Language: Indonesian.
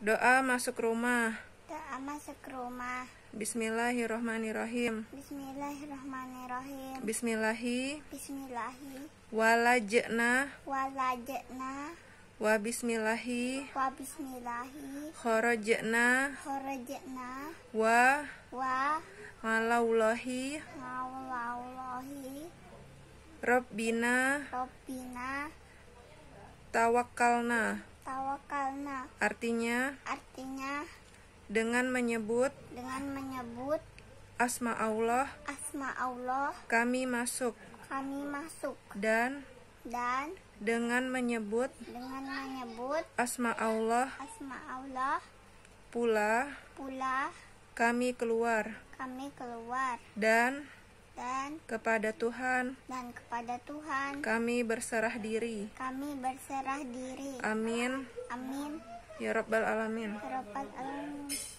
Doa masuk rumah. Doa masuk rumah. Bismillahirrohmanirrohim. Bismillahirrohmanirrohim. Bismillahi. Bismillahi. Walajna. Walajna. Wa bismillahi. Wa bismillahi. Kharajna. Kharajna. Wa. Wa. Malaulahi. Malaulahi. Rabbina. Rabbina. Tawakkalna tawakalna. Artinya? Artinya dengan menyebut dengan menyebut asma Allah asma Allah kami masuk kami masuk dan dan dengan menyebut dengan menyebut asma Allah asma Allah pula pula kami keluar kami keluar dan dan kepada Tuhan dan kepada Tuhan kami berserah diri kami berserah diri amin amin ya rabbal alamin ya rabbal alamin